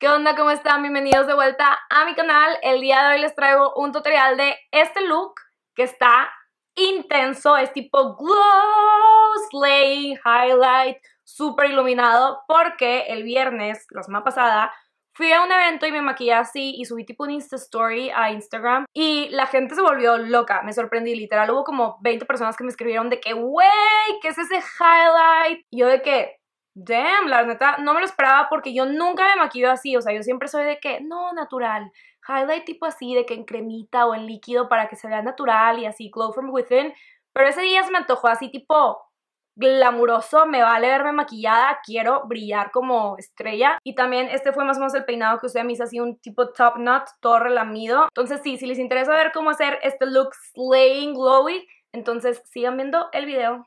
¿Qué onda? ¿Cómo están? Bienvenidos de vuelta a mi canal. El día de hoy les traigo un tutorial de este look que está intenso, es tipo glow, slay, highlight, súper iluminado porque el viernes, la semana pasada, fui a un evento y me maquillé así y subí tipo un Insta Story a Instagram y la gente se volvió loca, me sorprendí, literal hubo como 20 personas que me escribieron de que, wey, ¿qué es ese highlight? yo de que, damn, la neta, no me lo esperaba porque yo nunca me maquillo así, o sea, yo siempre soy de que, no, natural, highlight tipo así, de que en cremita o en líquido para que se vea natural y así, glow from within, pero ese día se me antojó así tipo glamuroso, me vale verme maquillada, quiero brillar como estrella. Y también este fue más o menos el peinado que ustedes me hizo así un tipo top knot, todo relamido. Entonces sí, si les interesa ver cómo hacer este look slaying glowy, entonces sigan viendo el video.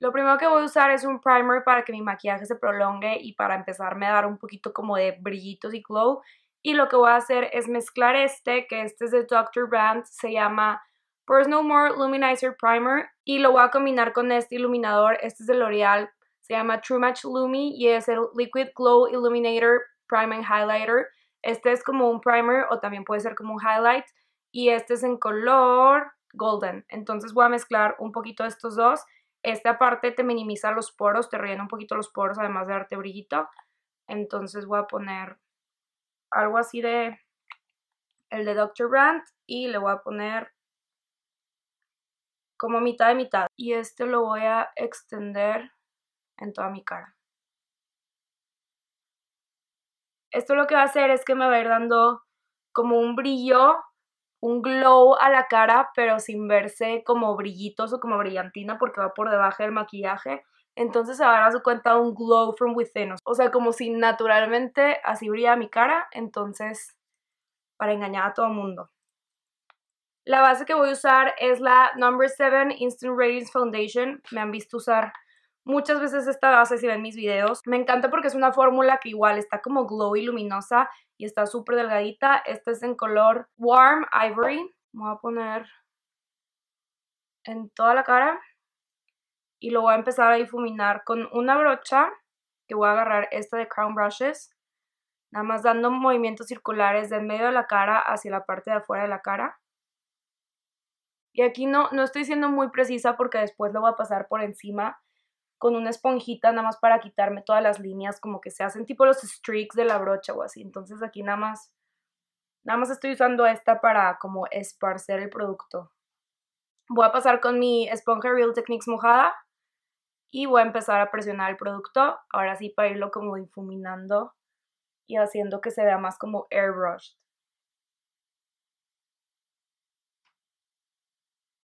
Lo primero que voy a usar es un primer para que mi maquillaje se prolongue y para empezarme a dar un poquito como de brillitos y glow. Y lo que voy a hacer es mezclar este, que este es de Dr. Brand, se llama Pores No More Luminizer Primer. Y lo voy a combinar con este iluminador, este es de L'Oreal, se llama True Match Lumi y es el Liquid Glow Illuminator Primer Highlighter. Este es como un primer o también puede ser como un highlight. Y este es en color golden. Entonces voy a mezclar un poquito estos dos esta parte te minimiza los poros, te rellena un poquito los poros, además de darte brillito. Entonces voy a poner algo así de el de Dr. Brandt y le voy a poner como mitad de mitad. Y este lo voy a extender en toda mi cara. Esto lo que va a hacer es que me va a ir dando como un brillo un glow a la cara, pero sin verse como brillitos o como brillantina porque va por debajo del maquillaje. Entonces se va a su cuenta un glow from within. O sea, como si naturalmente así brilla mi cara. Entonces, para engañar a todo el mundo. La base que voy a usar es la Number 7 Instant Radiance Foundation. Me han visto usar Muchas veces esta base si ven mis videos. Me encanta porque es una fórmula que igual está como glowy, luminosa y está súper delgadita. Esta es en color Warm Ivory. voy a poner en toda la cara y lo voy a empezar a difuminar con una brocha que voy a agarrar esta de Crown Brushes. Nada más dando movimientos circulares del medio de la cara hacia la parte de afuera de la cara. Y aquí no, no estoy siendo muy precisa porque después lo voy a pasar por encima con una esponjita nada más para quitarme todas las líneas, como que se hacen tipo los streaks de la brocha o así. Entonces aquí nada más, nada más estoy usando esta para como esparcer el producto. Voy a pasar con mi esponja Real Techniques mojada y voy a empezar a presionar el producto, ahora sí para irlo como difuminando y haciendo que se vea más como airbrushed.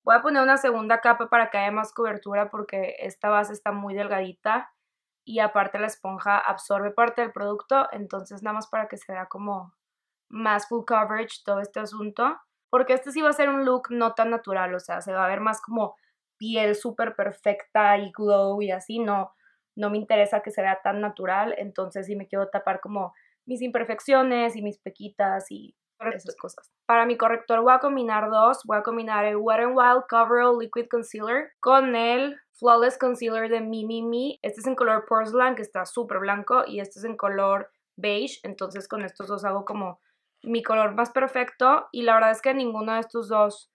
Voy a poner una segunda capa para que haya más cobertura porque esta base está muy delgadita y aparte la esponja absorbe parte del producto, entonces nada más para que se vea como más full coverage todo este asunto, porque este sí va a ser un look no tan natural, o sea, se va a ver más como piel súper perfecta y glow y así, no, no me interesa que se vea tan natural, entonces sí me quiero tapar como mis imperfecciones y mis pequitas y cosas. Para mi corrector voy a combinar dos. Voy a combinar el Wet n Wild Coverall Liquid Concealer con el Flawless Concealer de Mimi Este es en color porcelain, que está súper blanco, y este es en color beige. Entonces con estos dos hago como mi color más perfecto. Y la verdad es que ninguno de estos dos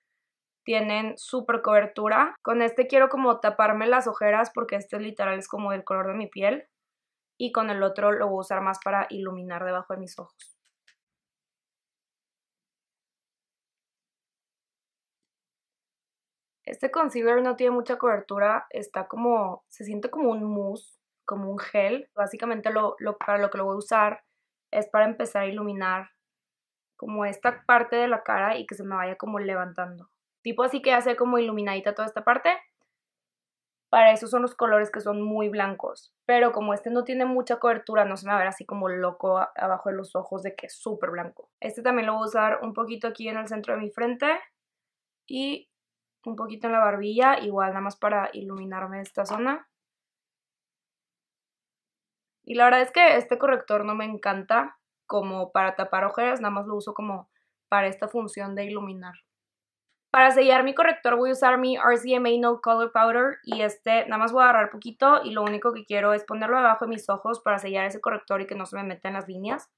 tienen súper cobertura. Con este quiero como taparme las ojeras porque este literal es como el color de mi piel. Y con el otro lo voy a usar más para iluminar debajo de mis ojos. Este concealer no tiene mucha cobertura, está como, se siente como un mousse, como un gel. Básicamente lo, para lo que lo voy a usar es para empezar a iluminar como esta parte de la cara y que se me vaya como levantando. Tipo así que hace como iluminadita toda esta parte. Para eso son los colores que son muy blancos. Pero como este no tiene mucha cobertura, no se me va a ver así como loco abajo de los ojos de que es súper blanco. Este también lo voy a usar un poquito aquí en el centro de mi frente. Y un poquito en la barbilla, igual nada más para iluminarme esta zona. Y la verdad es que este corrector no me encanta como para tapar ojeras, nada más lo uso como para esta función de iluminar. Para sellar mi corrector voy a usar mi RCMA No Color Powder y este nada más voy a agarrar poquito y lo único que quiero es ponerlo abajo de mis ojos para sellar ese corrector y que no se me metan las líneas.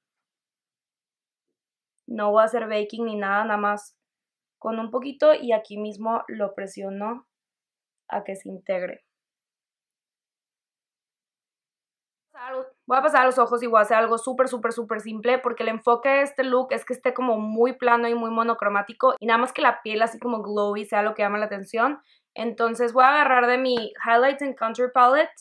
No voy a hacer baking ni nada, nada más con un poquito y aquí mismo lo presiono a que se integre. Voy a pasar a los ojos y voy a hacer algo súper, súper, súper simple porque el enfoque de este look es que esté como muy plano y muy monocromático y nada más que la piel así como glowy sea lo que llama la atención. Entonces voy a agarrar de mi Highlights and Contour Palette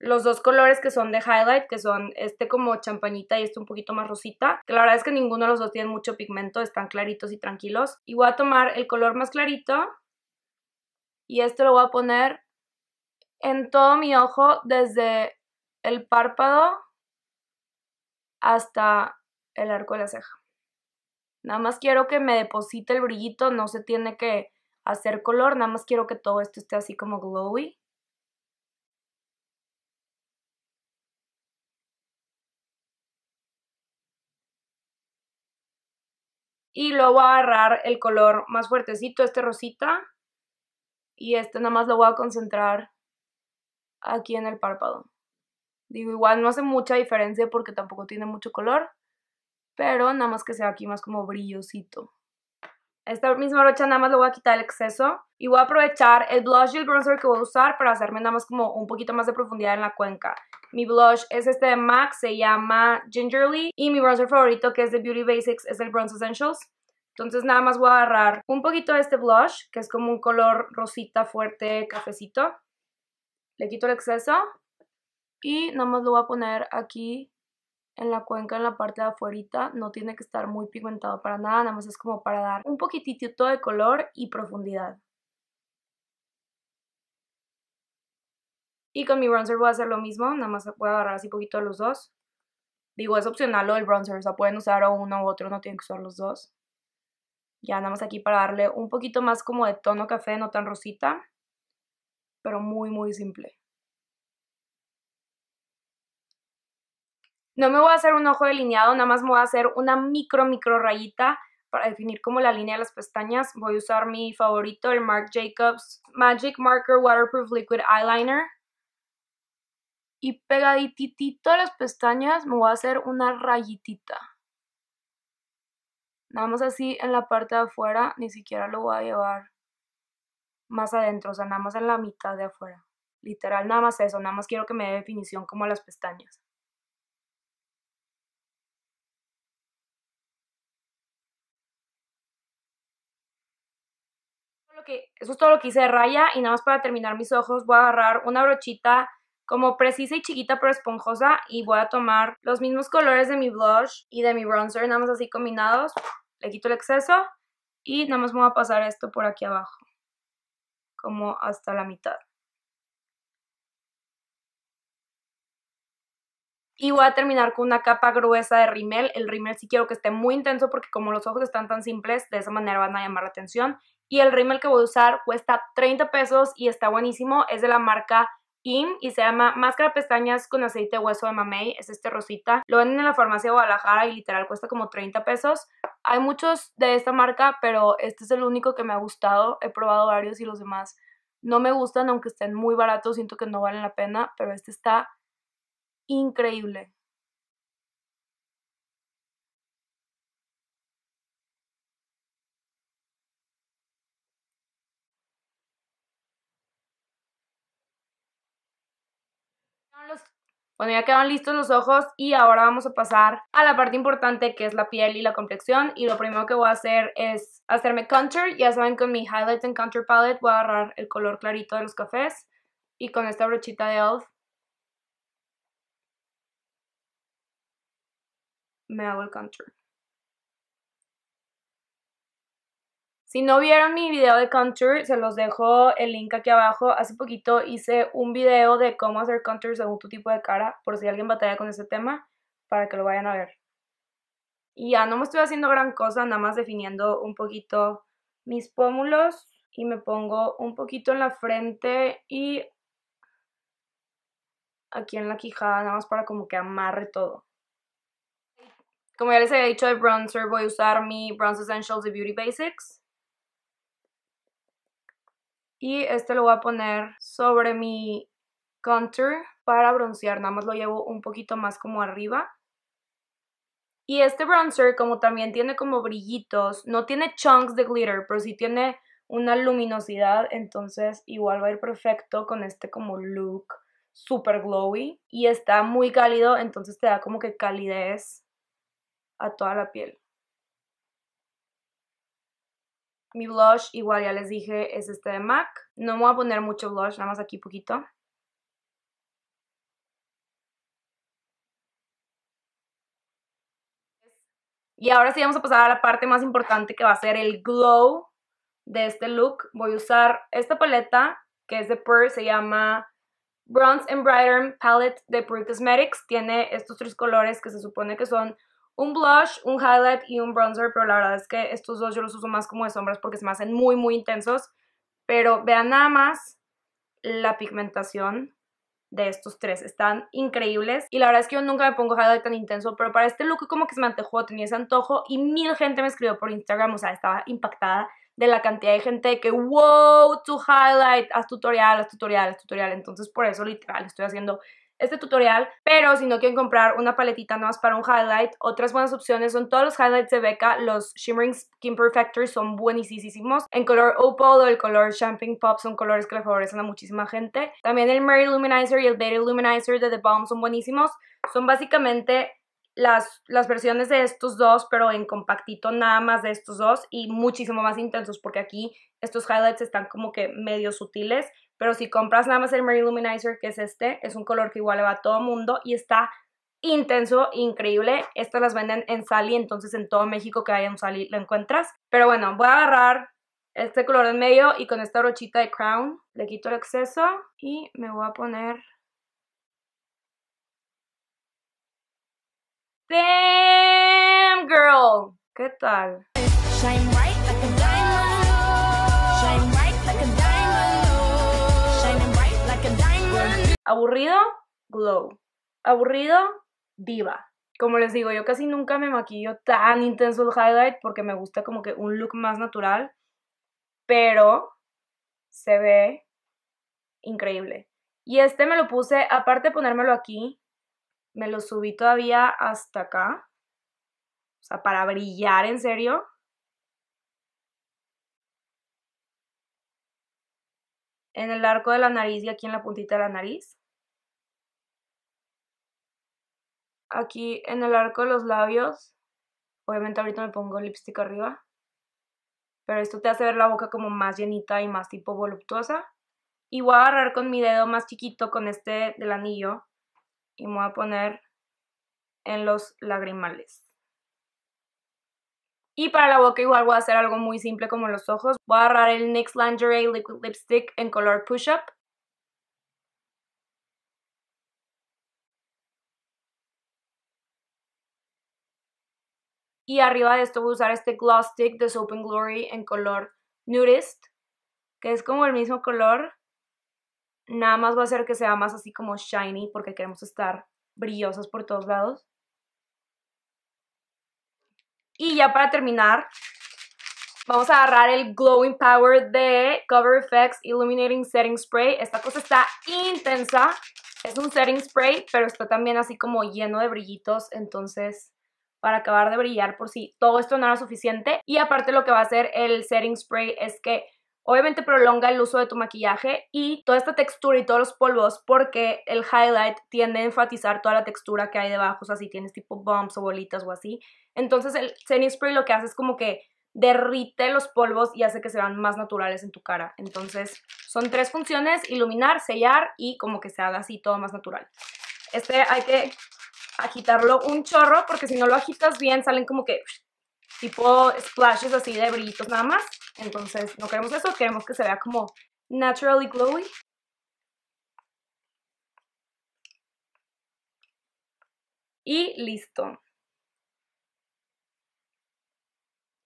los dos colores que son de highlight, que son este como champañita y este un poquito más rosita, que la verdad es que ninguno de los dos tiene mucho pigmento, están claritos y tranquilos. Y voy a tomar el color más clarito y este lo voy a poner en todo mi ojo, desde el párpado hasta el arco de la ceja. Nada más quiero que me deposite el brillito, no se tiene que hacer color, nada más quiero que todo esto esté así como glowy. Y luego a agarrar el color más fuertecito, este rosita. Y este nada más lo voy a concentrar aquí en el párpado. Digo, igual no hace mucha diferencia porque tampoco tiene mucho color. Pero nada más que sea aquí más como brillosito. Esta misma brocha nada más lo voy a quitar el exceso. Y voy a aprovechar el blush y el bronzer que voy a usar para hacerme nada más como un poquito más de profundidad en la cuenca. Mi blush es este de MAC, se llama Gingerly. Y mi bronzer favorito, que es de Beauty Basics, es el Bronze Essentials. Entonces nada más voy a agarrar un poquito de este blush, que es como un color rosita fuerte, cafecito. Le quito el exceso. Y nada más lo voy a poner aquí en la cuenca, en la parte de afuera, no tiene que estar muy pigmentado para nada, nada más es como para dar un poquitito de color y profundidad. Y con mi bronzer voy a hacer lo mismo, nada más voy a agarrar así poquito los dos. Digo, es opcional lo del bronzer, o sea, pueden usar uno u otro, no tienen que usar los dos. Ya nada más aquí para darle un poquito más como de tono café, no tan rosita, pero muy muy simple. No me voy a hacer un ojo delineado, nada más me voy a hacer una micro micro rayita para definir como la línea de las pestañas. Voy a usar mi favorito, el Marc Jacobs Magic Marker Waterproof Liquid Eyeliner y pegaditito a las pestañas me voy a hacer una rayitita. Nada más así en la parte de afuera, ni siquiera lo voy a llevar más adentro, o sea, nada más en la mitad de afuera. Literal, nada más eso, nada más quiero que me dé definición como a las pestañas. Eso es todo lo que hice de raya y nada más para terminar mis ojos voy a agarrar una brochita como precisa y chiquita pero esponjosa y voy a tomar los mismos colores de mi blush y de mi bronzer, nada más así combinados, le quito el exceso y nada más me voy a pasar esto por aquí abajo, como hasta la mitad. Y voy a terminar con una capa gruesa de rimel. El rimel sí quiero que esté muy intenso porque como los ojos están tan simples, de esa manera van a llamar la atención. Y el rímel que voy a usar cuesta 30 pesos y está buenísimo. Es de la marca y se llama Máscara Pestañas con aceite hueso de mamey, es este rosita. Lo venden en la farmacia de Guadalajara y literal cuesta como 30 pesos. Hay muchos de esta marca, pero este es el único que me ha gustado. He probado varios y los demás no me gustan, aunque estén muy baratos, siento que no valen la pena, pero este está increíble. Bueno, ya quedaron listos los ojos y ahora vamos a pasar a la parte importante que es la piel y la complexión. Y lo primero que voy a hacer es hacerme contour. Ya saben, con mi Highlight and Contour Palette voy a agarrar el color clarito de los cafés. Y con esta brochita de ELF me hago el contour. Si no vieron mi video de contour, se los dejo el link aquí abajo. Hace poquito hice un video de cómo hacer contour según tu tipo de cara, por si alguien batalla con este tema, para que lo vayan a ver. Y ya no me estoy haciendo gran cosa, nada más definiendo un poquito mis pómulos y me pongo un poquito en la frente y aquí en la quijada, nada más para como que amarre todo. Como ya les había dicho de bronzer, voy a usar mi Bronze Essentials de Beauty Basics. Y este lo voy a poner sobre mi contour para broncear. Nada más lo llevo un poquito más como arriba. Y este bronzer, como también tiene como brillitos, no tiene chunks de glitter, pero sí tiene una luminosidad, entonces igual va a ir perfecto con este como look super glowy. Y está muy cálido, entonces te da como que calidez a toda la piel. Mi blush, igual ya les dije, es este de MAC. No voy a poner mucho blush, nada más aquí poquito. Y ahora sí vamos a pasar a la parte más importante que va a ser el glow de este look. Voy a usar esta paleta que es de Pur, se llama Bronze and Brighter Palette de Pur Cosmetics. Tiene estos tres colores que se supone que son un blush, un highlight y un bronzer, pero la verdad es que estos dos yo los uso más como de sombras porque se me hacen muy, muy intensos. Pero vean nada más la pigmentación de estos tres, están increíbles. Y la verdad es que yo nunca me pongo highlight tan intenso, pero para este look como que se me antojó, tenía ese antojo y mil gente me escribió por Instagram, o sea, estaba impactada de la cantidad de gente que, wow, tu highlight, haz tutorial, haz tutorial, haz tutorial. Entonces por eso literal estoy haciendo este tutorial, pero si no quieren comprar una paletita nada más para un highlight, otras buenas opciones son todos los highlights de Becca, los Shimmering Skin Perfectors son buenísimos, en color Opal o el color Champagne Pop son colores que le favorecen a muchísima gente, también el Mary Luminizer y el Betty Luminizer de The Balm son buenísimos, son básicamente las, versiones de estos dos, pero en compactito nada más de estos dos y muchísimo más intensos porque aquí estos highlights están como que medio sutiles, pero si compras nada más el Mary Luminizer, que es este, es un color que igual va a todo mundo y está intenso, increíble. Estas las venden en Sally, entonces en todo México que haya un Sally lo encuentras. Pero bueno, voy a agarrar este color en medio y con esta brochita de Crown le quito el exceso y me voy a poner Damn Girl. ¿Qué tal? Aburrido, glow. Aburrido, viva. Como les digo, yo casi nunca me maquillo tan intenso el highlight porque me gusta como que un look más natural, pero se ve increíble. Y este me lo puse, aparte de ponérmelo aquí, me lo subí todavía hasta acá. O sea, para brillar en serio. En el arco de la nariz y aquí en la puntita de la nariz. Aquí en el arco de los labios. Obviamente ahorita me pongo el lipstick arriba. Pero esto te hace ver la boca como más llenita y más tipo voluptuosa. Y voy a agarrar con mi dedo más chiquito, con este del anillo, y me voy a poner en los lagrimales. Y para la boca igual voy a hacer algo muy simple como los ojos. Voy a agarrar el NYX Lingerie Liquid Lipstick en color Push Up. Y arriba de esto voy a usar este Gloss Stick de Soap and Glory en color Nudist, que es como el mismo color nada más va a hacer que sea más así como shiny porque queremos estar brillosos por todos lados. Y ya para terminar, vamos a agarrar el Glowing Power de Cover Effects Illuminating Setting Spray. Esta cosa está intensa. Es un setting spray, pero está también así como lleno de brillitos, entonces para acabar de brillar por si todo esto no era suficiente. Y aparte lo que va a hacer el setting spray es que Obviamente prolonga el uso de tu maquillaje y toda esta textura y todos los polvos porque el highlight tiende a enfatizar toda la textura que hay debajo, o sea, si tienes tipo bumps o bolitas o así. Entonces el setting spray lo que hace es como que derrite los polvos y hace que se vean más naturales en tu cara. Entonces son tres funciones, iluminar, sellar y como que se haga así todo más natural. Este hay que agitarlo un chorro porque si no lo agitas bien salen como que tipo splashes así de brillitos nada más. Entonces no queremos eso, queremos que se vea como naturally glowy. Y listo.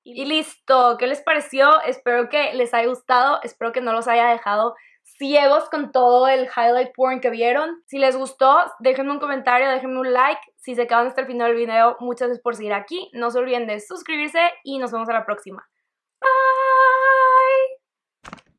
Y listo, ¿qué les pareció? Espero que les haya gustado, espero que no los haya dejado ciegos con todo el highlight porn que vieron. Si les gustó, déjenme un comentario, déjenme un like. Si se quedan hasta el final del video, muchas gracias por seguir aquí. No se olviden de suscribirse y nos vemos a la próxima. Bye.